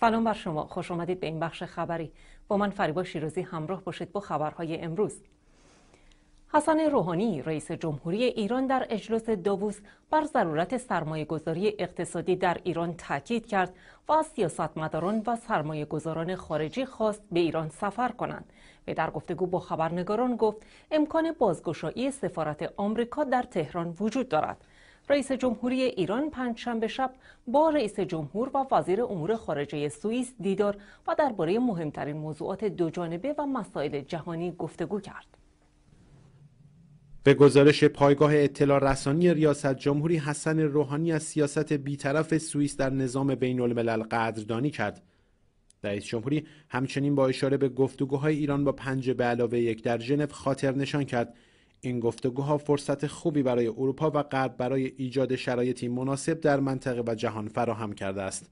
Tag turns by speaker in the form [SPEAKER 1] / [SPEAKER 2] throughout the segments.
[SPEAKER 1] سلام بر شما خوش آمدید به این بخش خبری با من فریبا شیرازی همراه باشید با خبرهای امروز حسن روحانی رئیس جمهوری ایران در اجلاس داووس بر ضرورت سرمایه گذاری اقتصادی در ایران تاکید کرد و از سیاستمداران و سرمایه گذاران خارجی خواست به ایران سفر کنند وی در گفتگو با خبرنگاران گفت امکان بازگشایی سفارت آمریکا در تهران وجود دارد رئیس جمهوری ایران پنجشنبه شب با رئیس جمهور و وزیر امور خارجه سوئیس دیدار و درباره مهمترین موضوعات دوجانبه و مسائل جهانی گفتگو کرد.
[SPEAKER 2] به گزارش پایگاه اطلاع رسانی ریاست جمهوری حسن روحانی از سیاست بیطرف سوئیس در نظام بین الملل قدردانی کرد. رئیس جمهوری همچنین با اشاره به گفتگوهای ایران با پنج به علاوه یک در ژنو خاطر نشان کرد این گفتگوها فرصت خوبی برای اروپا و غرب برای ایجاد شرایطی مناسب در منطقه و جهان فراهم کرده است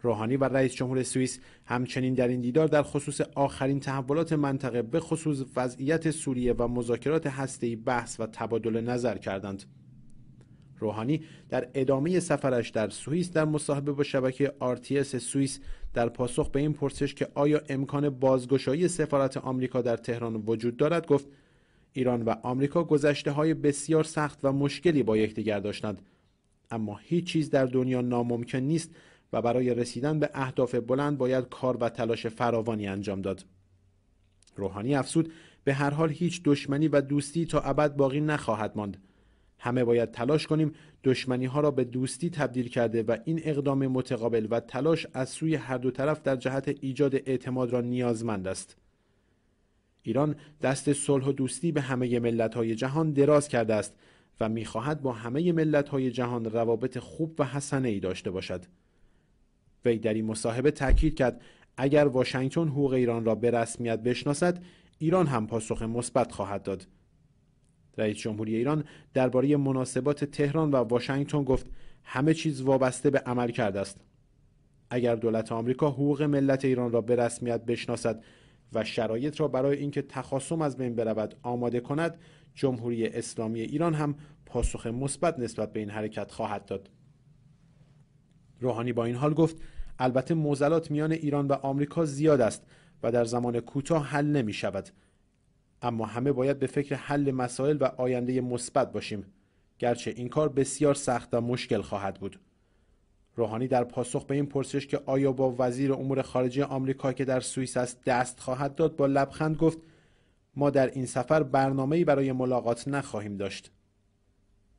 [SPEAKER 2] روحانی و رئیس جمهور سوئیس همچنین در این دیدار در خصوص آخرین تحولات منطقه به خصوص وضعیت سوریه و مذاکرات هسته‌ای بحث و تبادل نظر کردند. روحانی در ادامه سفرش در سوئیس در مصاحبه با شبکه آرتیس سوئیس در پاسخ به این پرسش که آیا امکان بازگشایی سفارت آمریکا در تهران وجود دارد گفت ایران و آمریکا گذشته های بسیار سخت و مشکلی با یکدیگر داشتند اما هیچ چیز در دنیا ناممکن نیست و برای رسیدن به اهداف بلند باید کار و تلاش فراوانی انجام داد روحانی افسود به هر حال هیچ دشمنی و دوستی تا ابد باقی نخواهد ماند همه باید تلاش کنیم دشمنی ها را به دوستی تبدیل کرده و این اقدام متقابل و تلاش از سوی هر دو طرف در جهت ایجاد اعتماد را نیازمند است ایران دست صلح و دوستی به همه های جهان دراز کرده است و میخواهد با همه های جهان روابط خوب و حسنه ای داشته باشد. وی در این مصاحبه تاکید کرد اگر واشنگتن حقوق ایران را به رسمیت بشناسد ایران هم پاسخ مثبت خواهد داد. رئیس جمهوری ایران درباره مناسبات تهران و واشنگتن گفت همه چیز وابسته به عمل کرده است. اگر دولت آمریکا حقوق ملت ایران را به رسمیت بشناسد و شرایط را برای اینکه تخاصم از بین برود آماده کند جمهوری اسلامی ایران هم پاسخ مثبت نسبت به این حرکت خواهد داد روحانی با این حال گفت البته موزلات میان ایران و آمریکا زیاد است و در زمان کوتاه حل نمی شود اما همه باید به فکر حل مسائل و آینده مثبت باشیم گرچه این کار بسیار سخت و مشکل خواهد بود روحانی در پاسخ به این پرسش که آیا با وزیر امور خارجه آمریکا که در سوئیس است دست خواهد داد با لبخند گفت ما در این سفر برنامه‌ای برای ملاقات نخواهیم داشت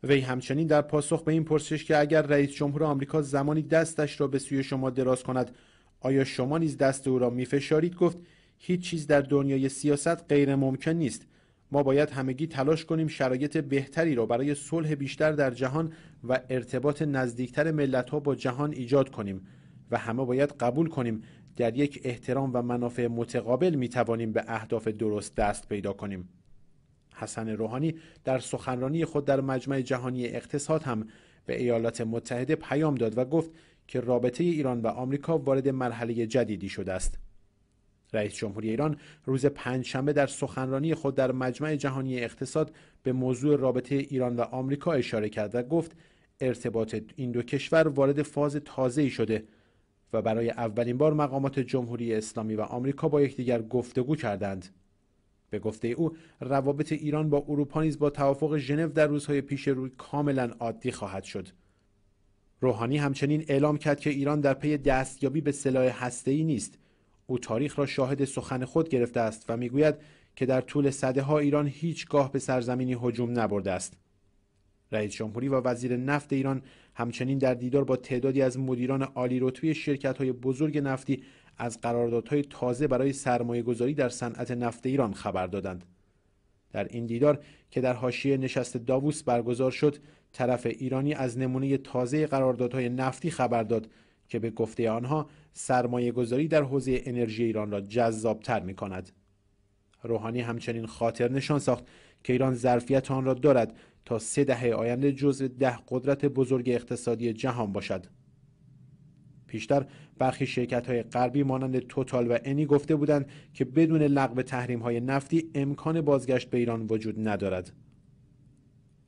[SPEAKER 2] وی همچنین در پاسخ به این پرسش که اگر رئیس جمهور آمریکا زمانی دستش را به سوی شما دراز کند آیا شما نیز دست او را میفشارید گفت هیچ چیز در دنیای سیاست غیر ممکن نیست ما باید همگی تلاش کنیم شرایط بهتری را برای صلح بیشتر در جهان و ارتباط نزدیکتر ملت ها با جهان ایجاد کنیم و همه باید قبول کنیم در یک احترام و منافع متقابل می توانیم به اهداف درست دست پیدا کنیم. حسن روحانی در سخنرانی خود در مجمع جهانی اقتصاد هم به ایالات متحده پیام داد و گفت که رابطه ایران و آمریکا وارد مرحله جدیدی شده است. رئیس جمهوری ایران روز پنجشنبه در سخنرانی خود در مجمع جهانی اقتصاد به موضوع رابطه ایران و آمریکا اشاره کرد و گفت ارتباط این دو کشور وارد فاز تازه‌ای شده و برای اولین بار مقامات جمهوری اسلامی و آمریکا با یکدیگر گفتگو کردند. به گفته او روابط ایران با اروپا نیز با توافق ژنو در روزهای پیش روی کاملا عادی خواهد شد. روحانی همچنین اعلام کرد که ایران در پی دستیابی به سلاح هسته‌ای نیست او تاریخ را شاهد سخن خود گرفته است و میگوید که در طول صده ها ایران هیچگاه به سرزمینی هجوم نبرده است رئیس جمهوری و وزیر نفت ایران همچنین در دیدار با تعدادی از مدیران عالی رتبه شرکت های بزرگ نفتی از قراردادهای تازه برای سرمایه گذاری در صنعت نفت ایران خبر دادند در این دیدار که در حاشیه نشست داووس برگزار شد طرف ایرانی از نمونه تازه قراردادهای نفتی خبر داد که به گفته آنها سرمایه گذاری در حوزه انرژی ایران را تر می کند. روحانی همچنین خاطر نشان ساخت که ایران ظرفیت آن را دارد تا سه دهه آینده جزء ده قدرت بزرگ اقتصادی جهان باشد. پیشتر برخی شرکت های غربی مانند توتال و انی گفته بودند که بدون لغو تحریم های نفتی امکان بازگشت به ایران وجود ندارد.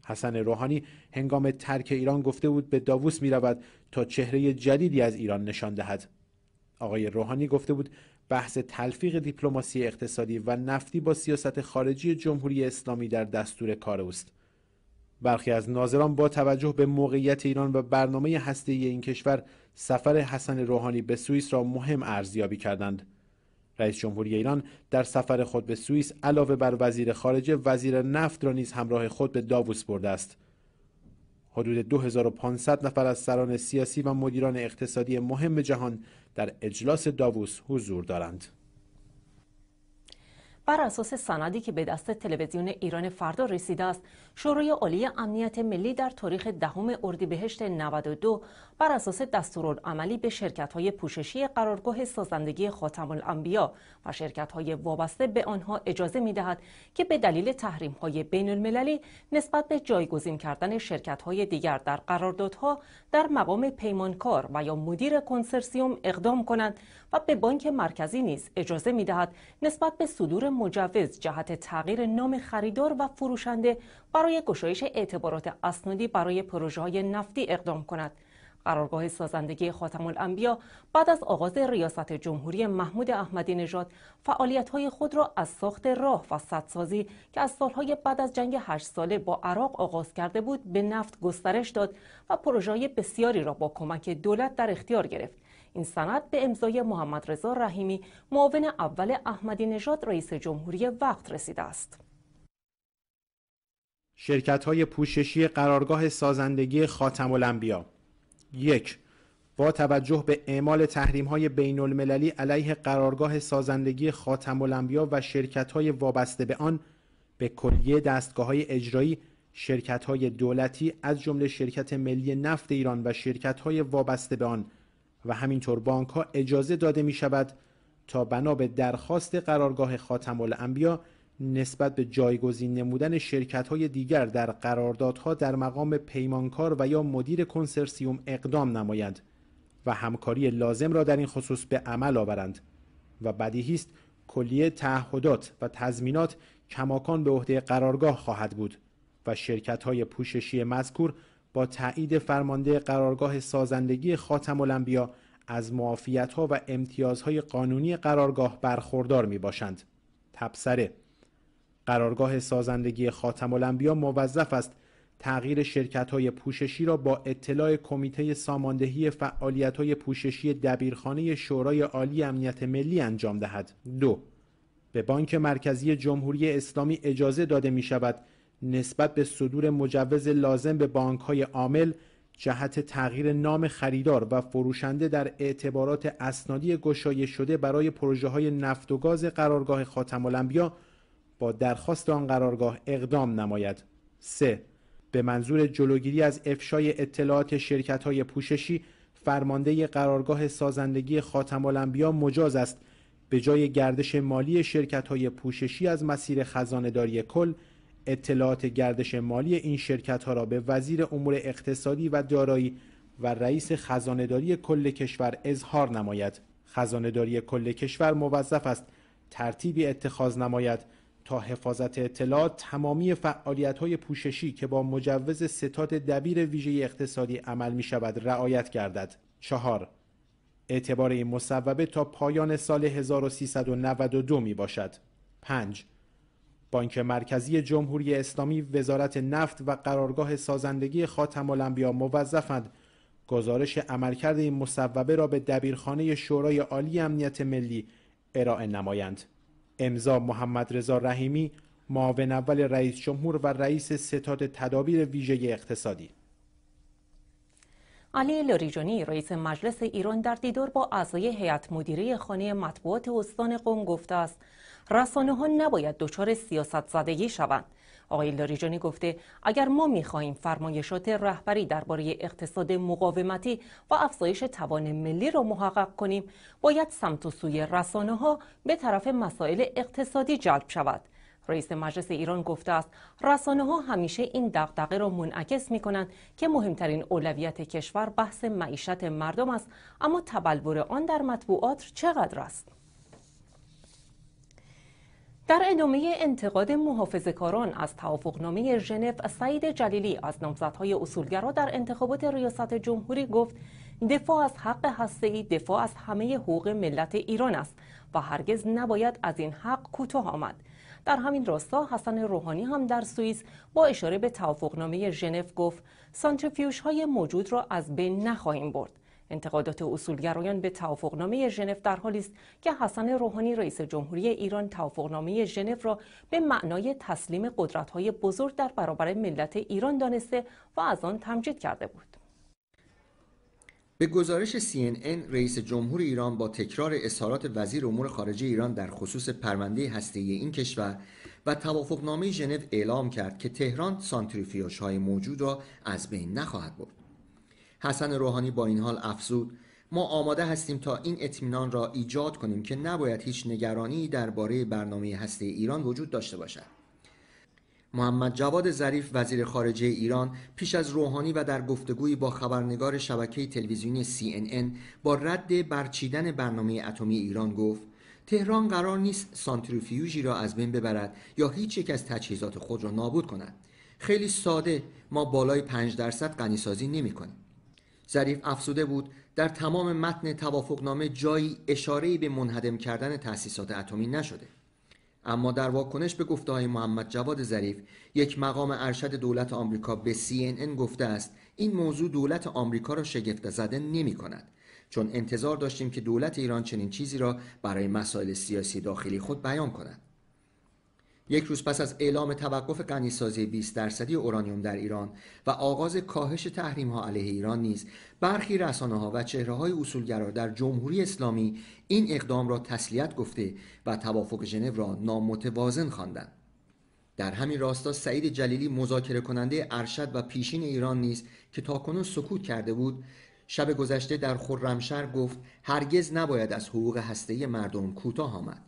[SPEAKER 2] حسن روحانی هنگام ترک ایران گفته بود به داووس می رود تا چهره جدیدی از ایران نشان دهد. آقای روحانی گفته بود بحث تلفیق دیپلماسی اقتصادی و نفتی با سیاست خارجی جمهوری اسلامی در دستور کار اوست. برخی از ناظران با توجه به موقعیت ایران و برنامه هسته‌ای این کشور سفر حسن روحانی به سوئیس را مهم ارزیابی کردند. رئیس جمهوری ایران در سفر خود به سوئیس علاوه بر وزیر خارجه وزیر نفت را نیز همراه خود به داووس برده است حدود 2500 نفر از سران سیاسی و مدیران اقتصادی مهم جهان در اجلاس داووس حضور دارند
[SPEAKER 1] بر اساس سندی که به دست تلویزیون ایران فردا رسیده است شورای عالی امنیت ملی در تاریخ دهم اردیبهشت 92 بر اساس دستورالعملی به های پوششی قرارگاه سازندگی خاتم الانبیا و های وابسته به آنها اجازه دهد که به دلیل بین المللی نسبت به جایگزین کردن های دیگر در قراردادها در مقام پیمانکار و یا مدیر کنسرسیوم اقدام کنند و به بانک مرکزی نیز اجازه می‌دهد نسبت به صدور مجوز جهت تغییر نام خریدار و فروشنده برای گشایش اعتبارات اسنادی برای پروژه های نفتی اقدام کند. قرارگاه سازندگی خاتم الانبیا بعد از آغاز ریاست جمهوری محمود احمدی نژاد های خود را از ساخت راه و سدسازی که از سالهای بعد از جنگ هشت ساله با عراق آغاز کرده بود به نفت گسترش داد و پروژهای بسیاری را با کمک دولت در اختیار گرفت این سند به امضای محمد رضا رحیمی معاون اول احمدی نژاد رئیس جمهوری وقت رسیده است.
[SPEAKER 2] شرکت های پوششی قرارگاه سازندگی خاتم الانبیا یک با توجه به اعمال تحریم های بین المللی علیه قرارگاه سازندگی خاتم الانبیا و شرکت های وابسته به آن به کلیه دستگاه های اجرایی شرکت های دولتی از جمله شرکت ملی نفت ایران و شرکت های وابسته به آن و همینطور بانک ها اجازه داده می شود تا بنا به درخواست قرارگاه خاتم الانبیا نسبت به جایگزین نمودن شرکت های دیگر در قراردادها در مقام پیمانکار و یا مدیر کنسرسیوم اقدام نماید و همکاری لازم را در این خصوص به عمل آورند و بدیهی است کلیه تعهدات و تضمینات کماکان به عهده قرارگاه خواهد بود و شرکت های پوششی مذکور با تایید فرمانده قرارگاه سازندگی خاتم الانبیا از معافیت ها و امتیازهای قانونی قرارگاه برخوردار می باشند. تبصره قرارگاه سازندگی خاتم الانبیا موظف است تغییر شرکت های پوششی را با اطلاع کمیته ساماندهی فعالیت های پوششی دبیرخانه شورای عالی امنیت ملی انجام دهد. دو به بانک مرکزی جمهوری اسلامی اجازه داده می شود نسبت به صدور مجوز لازم به های عامل جهت تغییر نام خریدار و فروشنده در اعتبارات اسنادی گشایش شده برای پروژه های نفت و گاز قرارگاه خاتم الانبیا با درخواست آن قرارگاه اقدام نماید 3. به منظور جلوگیری از افشای اطلاعات شرکت های پوششی فرمانده قرارگاه سازندگی خاتم الانبیا مجاز است به جای گردش مالی شرکت های پوششی از مسیر خزانهداری کل اطلاعات گردش مالی این شرکت ها را به وزیر امور اقتصادی و دارایی و رئیس خزانهداری کل کشور اظهار نماید. خزانهداری کل کشور موظف است ترتیبی اتخاذ نماید تا حفاظت اطلاعات تمامی فعالیت های پوششی که با مجوز ستاد دبیر ویژه اقتصادی عمل می شود رعایت گردد. چهار اعتبار این مصوبه تا پایان سال 1392 می باشد. 5. بانک مرکزی جمهوری اسلامی وزارت نفت و قرارگاه سازندگی خاتم الانبیا موظفند گزارش عملکرد این مصوبه را به دبیرخانه شورای عالی امنیت ملی ارائه نمایند امضا محمد رضا رحیمی معاون اول رئیس جمهور و رئیس ستاد تدابیر ویژه اقتصادی
[SPEAKER 1] علی لاریجانی رئیس مجلس ایران در دیدار با اعضای هیئت مدیره خانه مطبوعات استان قم گفته است رسانه ها نباید دچار سیاست زدگی شوند. آقای لاریجانی گفته اگر ما میخواهیم فرمایشات رهبری درباره اقتصاد مقاومتی و افزایش توان ملی را محقق کنیم باید سمت و سوی رسانه ها به طرف مسائل اقتصادی جلب شود رئیس مجلس ایران گفته است رسانه ها همیشه این دغدغه را منعکس می کنند که مهمترین اولویت کشور بحث معیشت مردم است اما تبلور آن در مطبوعات چقدر است در ادامه انتقاد کاران از توافقنامه ژنو سعید جلیلی از نامزدهای اصولگرا در انتخابات ریاست جمهوری گفت دفاع از حق هسته‌ای دفاع از همه حقوق ملت ایران است و هرگز نباید از این حق کوتاه آمد در همین راستا حسن روحانی هم در سوئیس با اشاره به توافقنامه ژنو گفت سانتریفیوژهای موجود را از بین نخواهیم برد انتقادات اصولگرایان به توافقنامه ژنو در حالی است که حسن روحانی رئیس جمهوری ایران توافقنامه ژنو را به معنای تسلیم قدرت‌های بزرگ در برابر ملت ایران دانسته و از آن تمجید کرده بود.
[SPEAKER 3] به گزارش CNN رئیس جمهور ایران با تکرار اظهارات وزیر امور خارجه ایران در خصوص پرونده هسته‌ای این کشور و توافقنامه ژنو اعلام کرد که تهران سانتریفیوژهای موجود را از بین نخواهد برد. حسن روحانی با این حال افزود ما آماده هستیم تا این اطمینان را ایجاد کنیم که نباید هیچ نگرانی درباره برنامه هسته ایران وجود داشته باشد محمد جواد ظریف وزیر خارجه ایران پیش از روحانی و در گفتگویی با خبرنگار شبکه تلویزیونی CNN با رد برچیدن برنامه اتمی ایران گفت تهران قرار نیست سانتریفیوژی را از بین ببرد یا هیچ یک از تجهیزات خود را نابود کند خیلی ساده ما بالای 5 درصد غنیسازی نمی کنیم ظریف افسوده بود در تمام متن توافقنامه جایی اشاره‌ای به منهدم کردن تأسیسات اتمی نشده اما در واکنش به گفته های محمد جواد ظریف یک مقام ارشد دولت آمریکا به CNN گفته است این موضوع دولت آمریکا را شگفت زده نمی کند چون انتظار داشتیم که دولت ایران چنین چیزی را برای مسائل سیاسی داخلی خود بیان کند یک روز پس از اعلام توقف غنیسازی 20 درصدی اورانیوم در ایران و آغاز کاهش تحریم ها علیه ایران نیز برخی رسانه ها و چهره های اصولگرا در جمهوری اسلامی این اقدام را تسلیت گفته و توافق ژنو را نامتوازن خواندند در همین راستا سعید جلیلی مذاکره کننده ارشد و پیشین ایران نیز که تاکنون سکوت کرده بود شب گذشته در خرمشهر گفت هرگز نباید از حقوق هسته‌ای مردم کوتاه آمد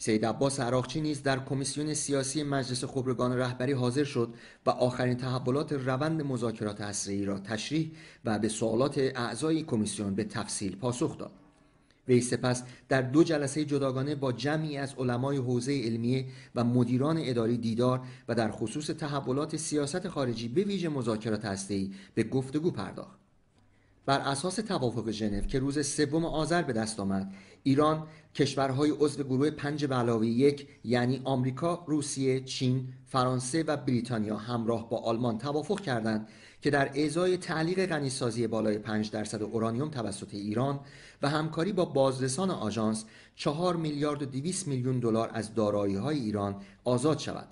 [SPEAKER 3] سید عباس عراقچی نیز در کمیسیون سیاسی مجلس خبرگان رهبری حاضر شد و آخرین تحولات روند مذاکرات هستهای را تشریح و به سوالات اعضای کمیسیون به تفصیل پاسخ داد. وی سپس در دو جلسه جداگانه با جمعی از علمای حوزه علمیه و مدیران اداری دیدار و در خصوص تحولات سیاست خارجی به ویژه مذاکرات هسته‌ای به گفتگو پرداخت. بر اساس توافق ژنو که روز سوم آذر به دست آمد ایران کشورهای عضو گروه پنج بلاوی یک یعنی آمریکا، روسیه، چین، فرانسه و بریتانیا همراه با آلمان توافق کردند که در اعضای تعلیق غنیسازی بالای 5 درصد اورانیوم توسط ایران و همکاری با بازرسان آژانس چهار میلیارد و 200 میلیون دلار از دارایی‌های ایران آزاد شود.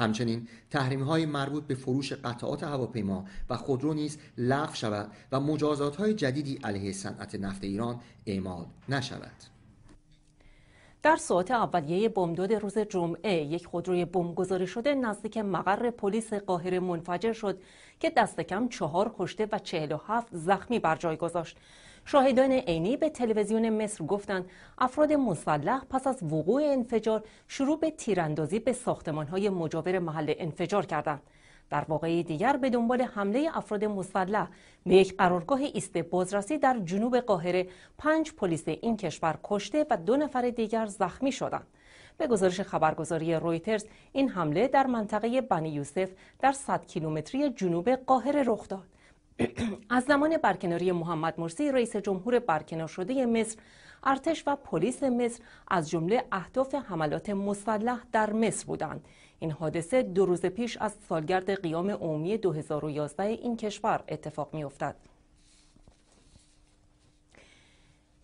[SPEAKER 3] همچنین تحریم های مربوط به فروش قطعات هواپیما و خودرو نیز لغو شود و مجازات های جدیدی علیه صنعت نفت ایران اعمال نشود.
[SPEAKER 1] در ساعت اولیه بمداد روز جمعه یک خودروی بمبگذاری شده نزدیک مقر پلیس قاهره منفجر شد که دست کم چهار کشته و 47 زخمی بر جای گذاشت. شاهدان عینی به تلویزیون مصر گفتند افراد مسلح پس از وقوع انفجار شروع به تیراندازی به ساختمانهای مجاور محل انفجار کردند در واقعی دیگر به دنبال حمله افراد مسلح به یک قرارگاه ایست بازرسی در جنوب قاهره پنج پلیس این کشور کشته و دو نفر دیگر زخمی شدند به گزارش خبرگزاری رویترز این حمله در منطقه بنی یوسف در 100 کیلومتری جنوب قاهره رخ داد از زمان برکناری محمد مرسی رئیس جمهور برکنار شده مصر ارتش و پلیس مصر از جمله اهداف حملات مسلح در مصر بودند این حادثه دو روز پیش از سالگرد قیام عمومی 2011 این کشور اتفاق میافتد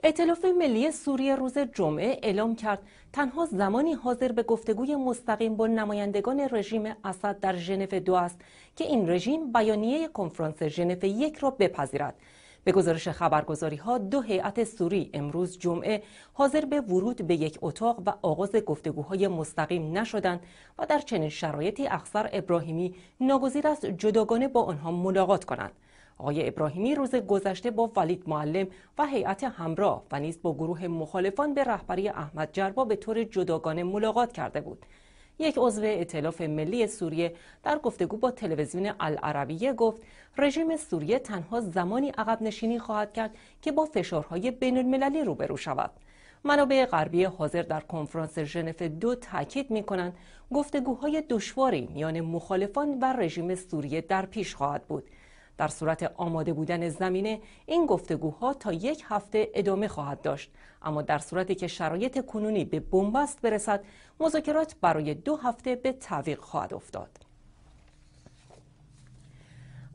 [SPEAKER 1] ائتلاف ملی سوریه روز جمعه اعلام کرد تنها زمانی حاضر به گفتگوی مستقیم با نمایندگان رژیم اسد در ژنو دو است که این رژیم بیانیه کنفرانس ژنو یک را بپذیرد به گزارش خبرگزاری ها دو هیئت سوری امروز جمعه حاضر به ورود به یک اتاق و آغاز گفتگوهای مستقیم نشدند و در چنین شرایطی اخصر ابراهیمی ناگزیر است جداگانه با آنها ملاقات کنند آقای ابراهیمی روز گذشته با ولید معلم و هیئت همراه و نیز با گروه مخالفان به رهبری احمد جربا به طور جداگانه ملاقات کرده بود یک عضو ائتلاف ملی سوریه در گفتگو با تلویزیون العربیه گفت رژیم سوریه تنها زمانی عقب نشینی خواهد کرد که با فشارهای بین المللی روبرو شود منابع غربی حاضر در کنفرانس ژنو دو تاکید می کنند گفتگوهای دشواری میان مخالفان و رژیم سوریه در پیش خواهد بود در صورت آماده بودن زمینه این گفتگوها تا یک هفته ادامه خواهد داشت اما در صورتی که شرایط کنونی به بنبست برسد مذاکرات برای دو هفته به تعویق خواهد افتاد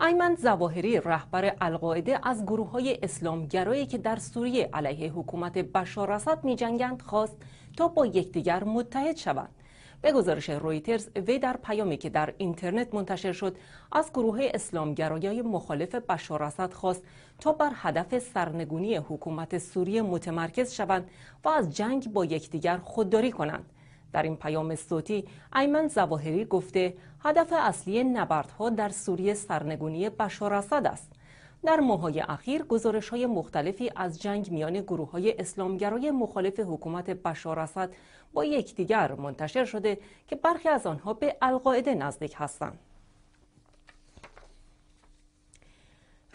[SPEAKER 1] ایمن زواهری رهبر القاعده از گروه های اسلامگرایی که در سوریه علیه حکومت بشار اسد میجنگند خواست تا با یکدیگر متحد شوند به گزارش رویترز وی در پیامی که در اینترنت منتشر شد از گروه اسلامگرایان مخالف بشار اسد خواست تا بر هدف سرنگونی حکومت سوریه متمرکز شوند و از جنگ با یکدیگر خودداری کنند در این پیام صوتی ایمن زواهری گفته هدف اصلی نبردها در سوریه سرنگونی بشار اسد است در ماهای اخیر گزارش های مختلفی از جنگ میان گروه های اسلامگرای مخالف حکومت بشار اسد با یکدیگر منتشر شده که برخی از آنها به القاعده نزدیک هستند.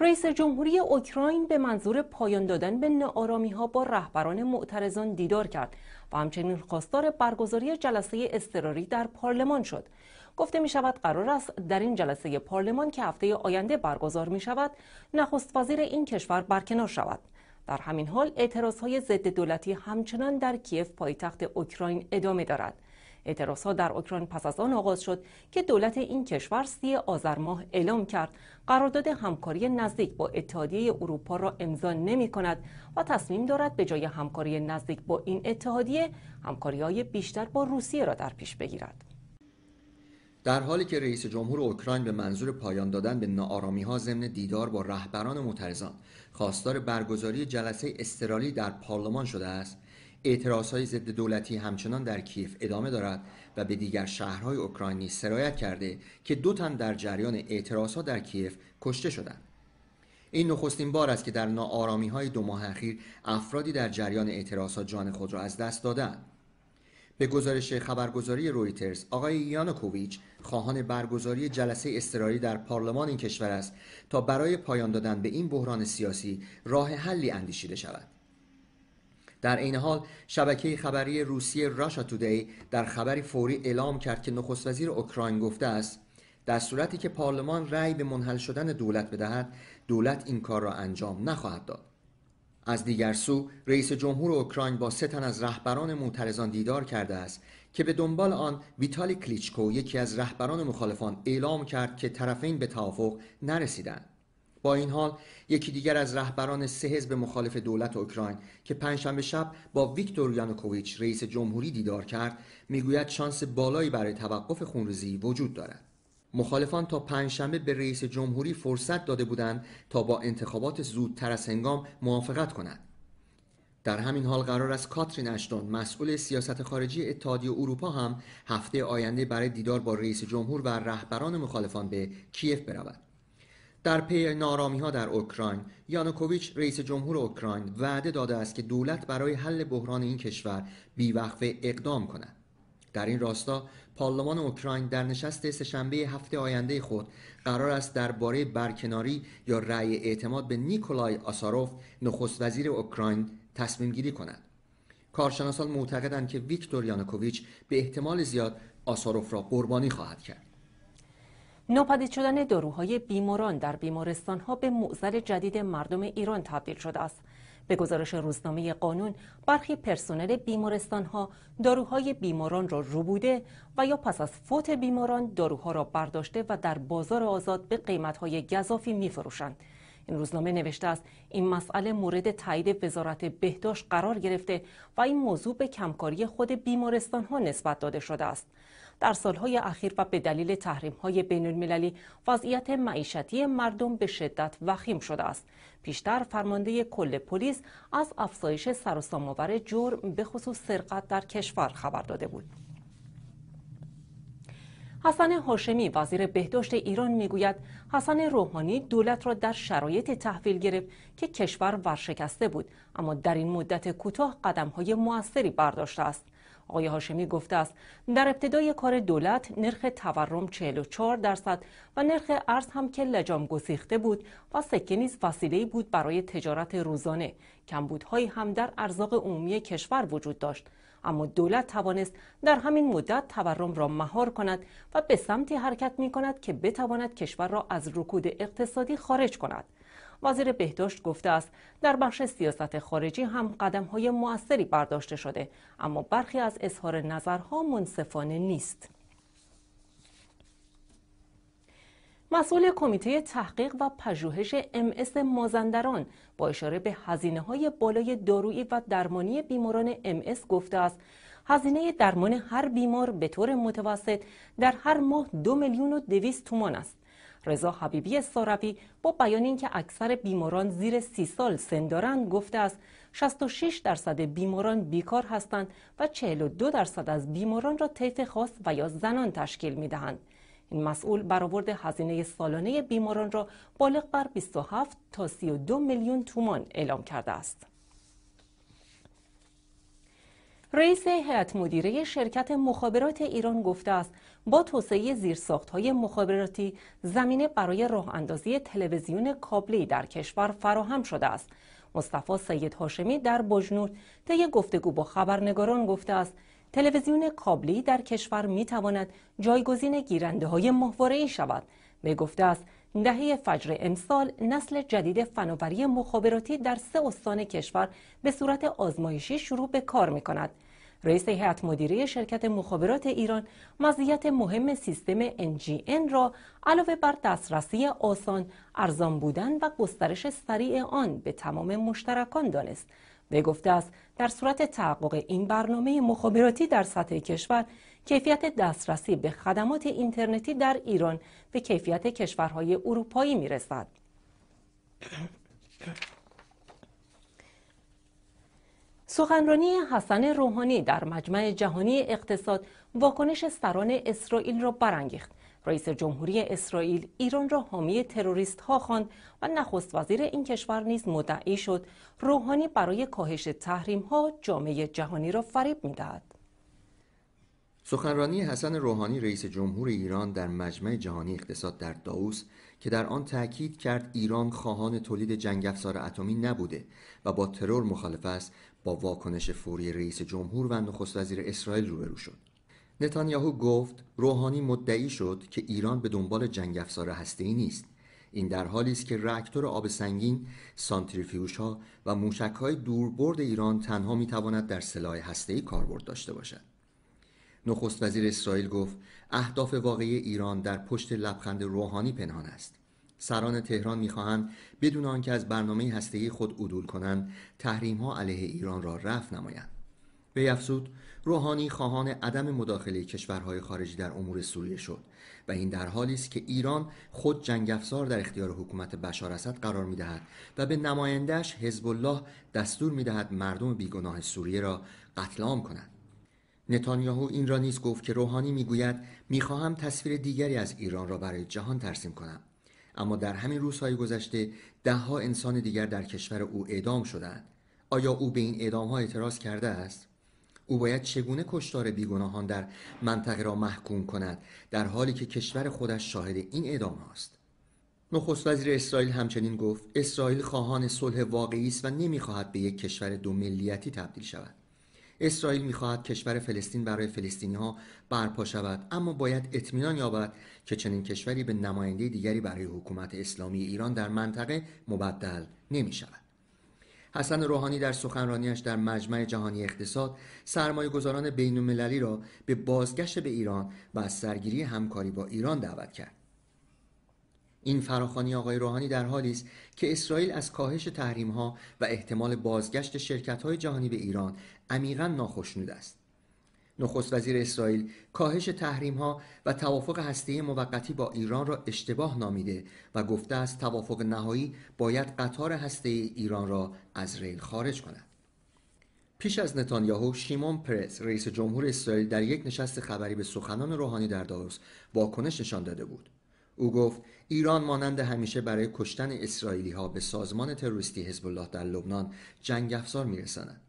[SPEAKER 1] رئیس جمهوری اوکراین به منظور پایان دادن به نارامی ها با رهبران معترضان دیدار کرد و همچنین خواستار برگزاری جلسه اضطراری در پارلمان شد. گفته می شود قرار است در این جلسه پارلمان که هفته آینده برگزار می شود نخست وزیر این کشور برکنار شود در همین حال اعتراض های ضد دولتی همچنان در کیف پایتخت اوکراین ادامه دارد اعتراض ها در اوکراین پس از آن آغاز شد که دولت این کشور سی آذر ماه اعلام کرد قرارداد همکاری نزدیک با اتحادیه اروپا را امضا نمی کند و تصمیم دارد به جای همکاری نزدیک با این اتحادیه همکاری های بیشتر با روسیه را در پیش بگیرد
[SPEAKER 3] در حالی که رئیس جمهور اوکراین به منظور پایان دادن به نارامی ها ضمن دیدار با رهبران معترضان خواستار برگزاری جلسه استرالی در پارلمان شده است اعتراض های ضد دولتی همچنان در کیف ادامه دارد و به دیگر شهرهای اوکراینی سرایت کرده که دو تن در جریان اعتراض ها در کیف کشته شدند این نخستین بار است که در نارامی های دو ماه اخیر افرادی در جریان اعتراض ها جان خود را از دست دادند به گزارش خبرگزاری رویترز آقای یانوکوویچ خواهان برگزاری جلسه اضطراری در پارلمان این کشور است تا برای پایان دادن به این بحران سیاسی راه حلی اندیشیده شود در این حال شبکه خبری روسیه راشا تودی در خبری فوری اعلام کرد که نخست وزیر اوکراین گفته است در صورتی که پارلمان رأی به منحل شدن دولت بدهد دولت این کار را انجام نخواهد داد از دیگر سو رئیس جمهور اوکراین با سه تن از رهبران معترضان دیدار کرده است که به دنبال آن ویتالی کلیچکو یکی از رهبران مخالفان اعلام کرد که طرفین به توافق نرسیدند با این حال یکی دیگر از رهبران سه حزب مخالف دولت اوکراین که پنجشنبه شب با ویکتور یانوکوویچ رئیس جمهوری دیدار کرد میگوید شانس بالایی برای توقف خونریزی وجود دارد مخالفان تا پنجشنبه به رئیس جمهوری فرصت داده بودند تا با انتخابات زودتر از هنگام موافقت کنند. در همین حال قرار است کاترین اشتون مسئول سیاست خارجی اتحادیه اروپا هم هفته آینده برای دیدار با رئیس جمهور و رهبران مخالفان به کیف برود در پی نارامی ها در اوکراین یانوکوویچ رئیس جمهور اوکراین وعده داده است که دولت برای حل بحران این کشور بیوقفه اقدام کند در این راستا پارلمان اوکراین در نشست سهشنبه هفته آینده خود قرار است درباره برکناری یا رأی اعتماد به نیکولای آساروف نخست وزیر اوکراین تصمیم گیری کند کارشناسان معتقدند که ویکتور یانکوویچ به احتمال زیاد آساروف را قربانی خواهد کرد
[SPEAKER 1] نوپدید شدن داروهای بیماران در بیمارستان ها به معزل جدید مردم ایران تبدیل شده است به گزارش روزنامه قانون برخی پرسنل بیمارستان ها داروهای بیماران را روبوده و یا پس از فوت بیماران داروها را برداشته و در بازار آزاد به قیمت های گذافی می فروشند. این روزنامه نوشته است این مسئله مورد تایید وزارت بهداشت قرار گرفته و این موضوع به کمکاری خود بیمارستان ها نسبت داده شده است در سالهای اخیر و به دلیل تحریم های بین المللی وضعیت معیشتی مردم به شدت وخیم شده است پیشتر فرمانده کل پلیس از افزایش و جرم به خصوص سرقت در کشور خبر داده بود حسن هاشمی وزیر بهداشت ایران میگوید حسن روحانی دولت را در شرایط تحویل گرفت که کشور ورشکسته بود اما در این مدت کوتاه قدمهای موثری برداشته است آقای هاشمی گفته است در ابتدای کار دولت نرخ تورم 44 درصد و نرخ ارز هم که لجام گسیخته بود و سکه نیز وسیله بود برای تجارت روزانه کمبودهایی هم در ارزاق عمومی کشور وجود داشت اما دولت توانست در همین مدت تورم را مهار کند و به سمتی حرکت می کند که بتواند کشور را از رکود اقتصادی خارج کند وزیر بهداشت گفته است در بخش سیاست خارجی هم قدم های موثری برداشته شده اما برخی از اظهار نظرها منصفانه نیست مسئول کمیته تحقیق و پژوهش اس مازندران با اشاره به هزینه های بالای دارویی و درمانی بیماران اس گفته است هزینه درمان هر بیمار به طور متوسط در هر ماه دو میلیون و دویست تومان است رضا حبیبی ساروی با بیان اینکه اکثر بیماران زیر سی سال سن دارند گفته است 66 درصد بیماران بیکار هستند و 42 درصد از بیماران را طیف خاص و یا زنان تشکیل می دهند. این مسئول برآورد هزینه سالانه بیماران را بالغ بر 27 تا 32 میلیون تومان اعلام کرده است. رئیس هیئت مدیره شرکت مخابرات ایران گفته است با توسعه های مخابراتی زمینه برای راه اندازی تلویزیون کابلی در کشور فراهم شده است مصطفی سید هاشمی در بجنور طی گفتگو با خبرنگاران گفته است تلویزیون کابلی در کشور می تواند جایگزین گیرنده های محوره شود به گفته است دهه فجر امسال نسل جدید فناوری مخابراتی در سه استان کشور به صورت آزمایشی شروع به کار می کند. رئیس هیئت مدیره شرکت مخابرات ایران مزیت مهم سیستم NGN را علاوه بر دسترسی آسان، ارزان بودن و گسترش سریع آن به تمام مشترکان دانست. به گفته است در صورت تحقق این برنامه مخابراتی در سطح کشور کیفیت دسترسی به خدمات اینترنتی در ایران به کیفیت کشورهای اروپایی میرسد سخنرانی حسن روحانی در مجمع جهانی اقتصاد واکنش سران اسرائیل را برانگیخت رئیس جمهوری اسرائیل ایران را حامی تروریست ها خواند و نخست وزیر این کشور نیز مدعی شد روحانی برای کاهش تحریم ها جامعه جهانی را فریب می دهد
[SPEAKER 3] سخنرانی حسن روحانی رئیس جمهور ایران در مجمع جهانی اقتصاد در داوس که در آن تاکید کرد ایران خواهان تولید جنگ اتمی نبوده و با ترور مخالف است با واکنش فوری رئیس جمهور و نخست وزیر اسرائیل روبرو شد نتانیاهو گفت روحانی مدعی شد که ایران به دنبال جنگ افزار ای نیست این در حالی است که راکتور آب سنگین، سانتریفیوژها و های دوربرد ایران تنها میتواند در سلاح ای کاربرد داشته باشد. نخست وزیر اسرائیل گفت اهداف واقعی ایران در پشت لبخند روحانی پنهان است. سران تهران میخواهند بدون آنکه از برنامه هسته‌ای خود عدول کنند، ها علیه ایران را رفع نمایند. به افزود روحانی خواهان عدم مداخله کشورهای خارجی در امور سوریه شد و این در حالی است که ایران خود جنگ افزار در اختیار حکومت بشار اسد قرار میدهد و به نمایندهش حزب الله دستور میدهد مردم بیگناه سوریه را قتل عام کند نتانیاهو این را نیز گفت که روحانی میگوید میخواهم تصویر دیگری از ایران را برای جهان ترسیم کنم اما در همین روزهای گذشته دهها انسان دیگر در کشور او اعدام شدند آیا او به این اعدام ها اعتراض کرده است او باید چگونه کشتار بیگناهان در منطقه را محکوم کند در حالی که کشور خودش شاهد این اعدام است نخست وزیر اسرائیل همچنین گفت اسرائیل خواهان صلح واقعی است و نمیخواهد به یک کشور دو ملیتی تبدیل شود اسرائیل میخواهد کشور فلسطین برای فلسطینی ها برپا شود اما باید اطمینان یابد که چنین کشوری به نماینده دیگری برای حکومت اسلامی ایران در منطقه مبدل نمی شود. حسن روحانی در سخنرانیش در مجمع جهانی اقتصاد سرمایه گذاران بین المللی را به بازگشت به ایران و از سرگیری همکاری با ایران دعوت کرد. این فراخانی آقای روحانی در حالی است که اسرائیل از کاهش تحریم ها و احتمال بازگشت شرکت های جهانی به ایران عمیقا ناخشنود است. نخست وزیر اسرائیل کاهش تحریم ها و توافق هسته موقتی با ایران را اشتباه نامیده و گفته است توافق نهایی باید قطار هسته ایران را از ریل خارج کند. پیش از نتانیاهو شیمون پرس رئیس جمهور اسرائیل در یک نشست خبری به سخنان روحانی در داووس واکنش نشان داده بود او گفت ایران مانند همیشه برای کشتن اسرائیلی ها به سازمان تروریستی حزب الله در لبنان جنگ افزار میرساند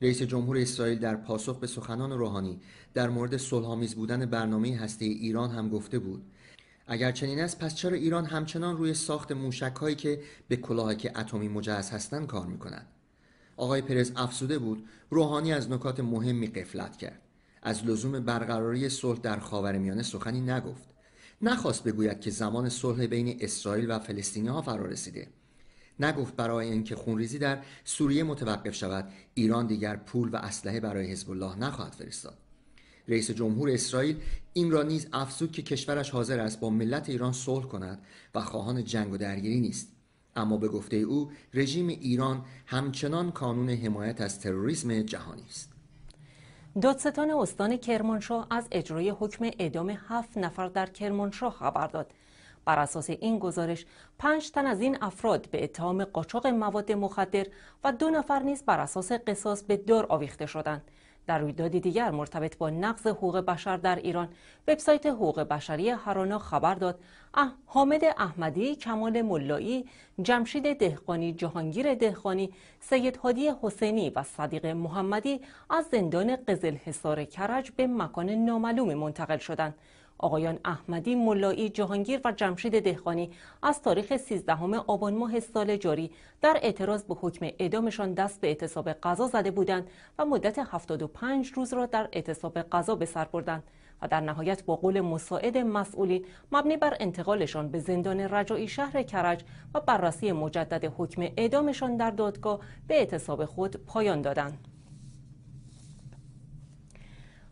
[SPEAKER 3] رئیس جمهور اسرائیل در پاسخ به سخنان روحانی در مورد صلحآمیز بودن برنامه هسته ایران هم گفته بود اگر چنین است پس چرا ایران همچنان روی ساخت موشک که به کلاهک اتمی مجهز هستند کار میکند آقای پرز افسوده بود روحانی از نکات مهمی قفلت کرد از لزوم برقراری صلح در خاورمیانه سخنی نگفت نخواست بگوید که زمان صلح بین اسرائیل و فلسطینی ها فرا رسیده نگفت برای اینکه خونریزی در سوریه متوقف شود ایران دیگر پول و اسلحه برای حزب الله نخواهد فرستاد رئیس جمهور اسرائیل این را نیز افزود که کشورش حاضر است با ملت ایران صلح کند و خواهان جنگ و درگیری نیست اما به گفته او رژیم ایران همچنان کانون حمایت از تروریسم جهانی است
[SPEAKER 1] دادستان استان کرمانشاه از اجرای حکم اعدام هفت نفر در کرمانشاه خبر داد بر اساس این گزارش پنج تن از این افراد به اتهام قاچاق مواد مخدر و دو نفر نیز بر اساس قصاص به دار آویخته شدند در رویداد دیگر مرتبط با نقض حقوق بشر در ایران وبسایت حقوق بشری هرانا خبر داد حامد احمدی کمال ملایی جمشید دهقانی جهانگیر دهقانی سید هادی حسینی و صدیق محمدی از زندان قزل حصار کرج به مکان نامعلومی منتقل شدند آقایان احمدی، ملایی، جهانگیر و جمشید دهقانی از تاریخ 13 آبان ماه سال جاری در اعتراض به حکم اعدامشان دست به اعتصاب قضا زده بودند و مدت 75 روز را در اعتصاب قضا به سر بردند و در نهایت با قول مساعد مسئولین مبنی بر انتقالشان به زندان رجایی شهر کرج و بررسی مجدد حکم اعدامشان در دادگاه به اعتصاب خود پایان دادند.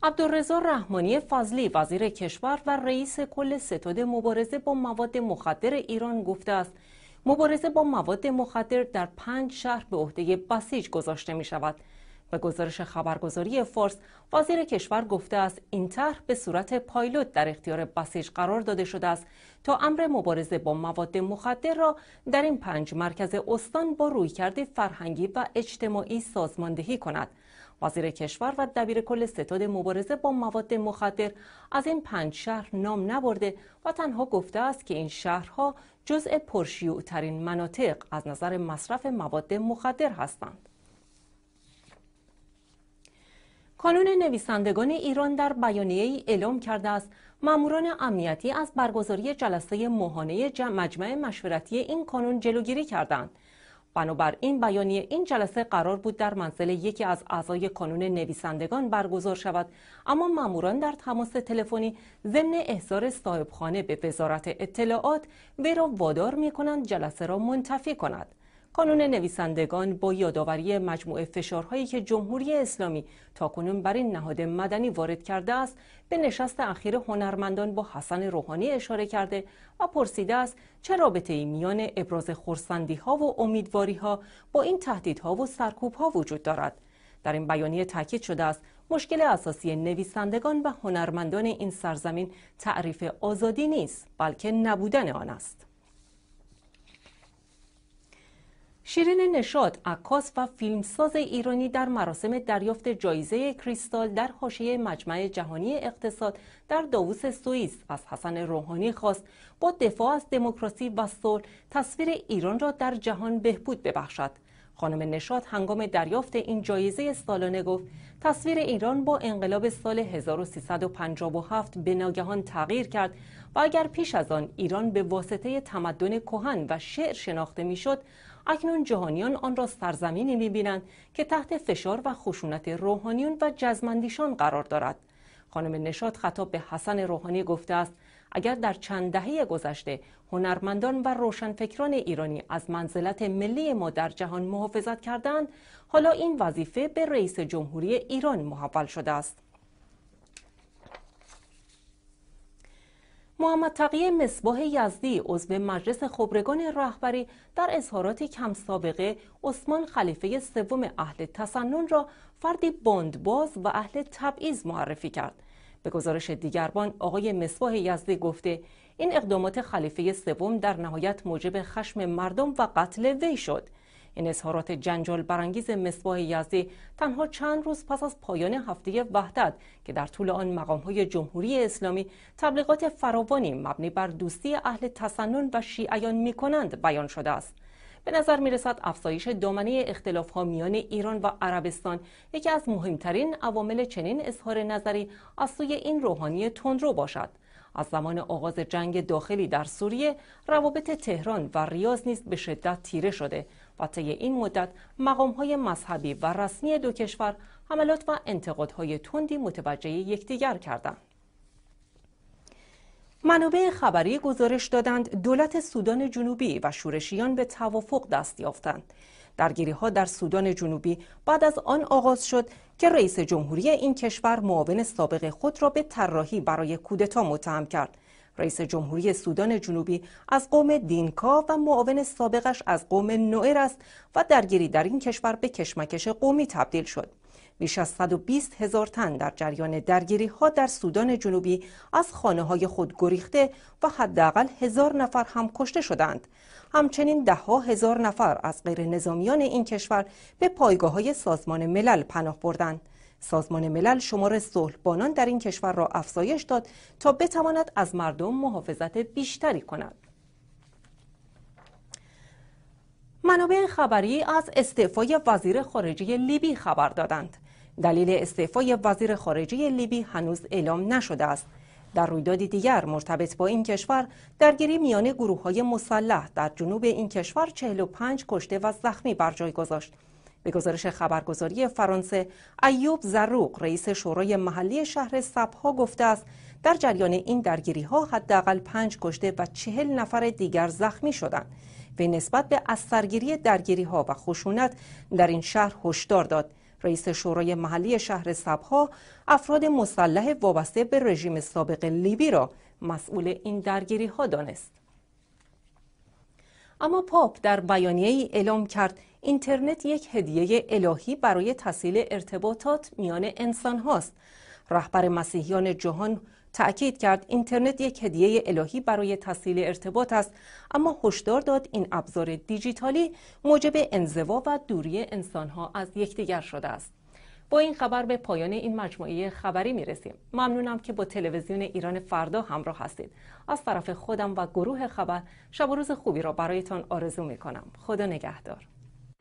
[SPEAKER 1] عبدالرضا رحمانی فضلی وزیر کشور و رئیس کل ستاد مبارزه با مواد مخدر ایران گفته است مبارزه با مواد مخدر در پنج شهر به عهده بسیج گذاشته می شود به گزارش خبرگزاری فارس وزیر کشور گفته است این طرح به صورت پایلوت در اختیار بسیج قرار داده شده است تا امر مبارزه با مواد مخدر را در این پنج مرکز استان با رویکرد فرهنگی و اجتماعی سازماندهی کند وزیر کشور و دبیر کل ستاد مبارزه با مواد مخدر از این پنج شهر نام نبرده و تنها گفته است که این شهرها جزء ترین مناطق از نظر مصرف مواد مخدر هستند. کانون نویسندگان ایران در بیانیه ای اعلام کرده است ماموران امنیتی از برگزاری جلسه ماهانه مجمع مشورتی این کانون جلوگیری کردند بنابراین این بیانیه این جلسه قرار بود در منزل یکی از اعضای کانون نویسندگان برگزار شود اما ماموران در تماس تلفنی ضمن احضار صاحبخانه به وزارت اطلاعات وی را وادار می جلسه را منتفی کند قانون نویسندگان با یادآوری مجموعه فشارهایی که جمهوری اسلامی تا کنون بر این نهاد مدنی وارد کرده است به نشست اخیر هنرمندان با حسن روحانی اشاره کرده و پرسیده است چه رابطه ای میان ابراز خورسندی ها و امیدواری ها با این تهدیدها و سرکوب ها وجود دارد در این بیانیه تاکید شده است مشکل اساسی نویسندگان و هنرمندان این سرزمین تعریف آزادی نیست بلکه نبودن آن است شیرین نشاد عکاس و فیلمساز ایرانی در مراسم دریافت جایزه کریستال در حاشیه مجمع جهانی اقتصاد در داووس سوئیس از حسن روحانی خواست با دفاع از دموکراسی و صلح تصویر ایران را در جهان بهبود ببخشد خانم نشاد هنگام دریافت این جایزه سالانه گفت تصویر ایران با انقلاب سال 1357 به ناگهان تغییر کرد و اگر پیش از آن ایران به واسطه تمدن کهن و شعر شناخته میشد اکنون جهانیان آن را سرزمینی میبینند که تحت فشار و خشونت روحانیون و جزمندیشان قرار دارد خانم نشاد خطاب به حسن روحانی گفته است اگر در چند دهه گذشته هنرمندان و روشنفکران ایرانی از منزلت ملی ما در جهان محافظت کردند حالا این وظیفه به رئیس جمهوری ایران محول شده است محمد تقی مصباح یزدی عضو مجلس خبرگان رهبری در اظهارات کم سابقه عثمان خلیفه سوم اهل تسنن را فردی باندباز و اهل تبعیض معرفی کرد به گزارش دیگربان آقای مصباح یزدی گفته این اقدامات خلیفه سوم در نهایت موجب خشم مردم و قتل وی شد این اظهارات جنجال برانگیز مصباح یزدی تنها چند روز پس از پایان هفته وحدت که در طول آن های جمهوری اسلامی تبلیغات فراوانی مبنی بر دوستی اهل تسنن و شیعیان می کنند بیان شده است. به نظر می رسد افزایش دامنه اختلاف ها میان ایران و عربستان یکی از مهمترین عوامل چنین اظهار نظری از سوی این روحانی تندرو باشد. از زمان آغاز جنگ داخلی در سوریه روابط تهران و ریاض نیز به شدت تیره شده و طی این مدت مقام های مذهبی و رسمی دو کشور حملات و انتقادهای تندی متوجه یکدیگر کردند. منابع خبری گزارش دادند دولت سودان جنوبی و شورشیان به توافق دست یافتند. درگیری ها در سودان جنوبی بعد از آن آغاز شد که رئیس جمهوری این کشور معاون سابق خود را به طراحی برای کودتا متهم کرد رئیس جمهوری سودان جنوبی از قوم دینکا و معاون سابقش از قوم نوئر است و درگیری در این کشور به کشمکش قومی تبدیل شد. بیش از 120 هزار تن در جریان درگیری ها در سودان جنوبی از خانه های خود گریخته و حداقل هزار نفر هم کشته شدند. همچنین ها هزار نفر از غیر نظامیان این کشور به پایگاه های سازمان ملل پناه بردند. سازمان ملل شمار صلحبانان در این کشور را افزایش داد تا بتواند از مردم محافظت بیشتری کند. منابع خبری از استعفای وزیر خارجه لیبی خبر دادند. دلیل استعفای وزیر خارجه لیبی هنوز اعلام نشده است. در رویدادی دیگر مرتبط با این کشور درگیری میان گروه های مسلح در جنوب این کشور 45 کشته و زخمی بر جای گذاشت. به گزارش خبرگزاری فرانسه ایوب زروق رئیس شورای محلی شهر سبها گفته است در جریان این درگیری ها حداقل پنج کشته و چهل نفر دیگر زخمی شدند و نسبت به اثرگیری درگیری ها و خشونت در این شهر هشدار داد رئیس شورای محلی شهر سبها افراد مسلح وابسته به رژیم سابق لیبی را مسئول این درگیری ها دانست اما پاپ در بیانیه ای اعلام کرد اینترنت یک هدیه الهی برای تسهیل ارتباطات میان انسان هاست. رهبر مسیحیان جهان تأکید کرد اینترنت یک هدیه الهی برای تسهیل ارتباط است اما هشدار داد این ابزار دیجیتالی موجب انزوا و دوری ها از یکدیگر شده است با این خبر به پایان این مجموعه خبری می رسیم. ممنونم که با تلویزیون ایران فردا همراه هستید. از طرف خودم و گروه خبر شب و روز خوبی را برایتان آرزو می کنم. خدا نگهدار.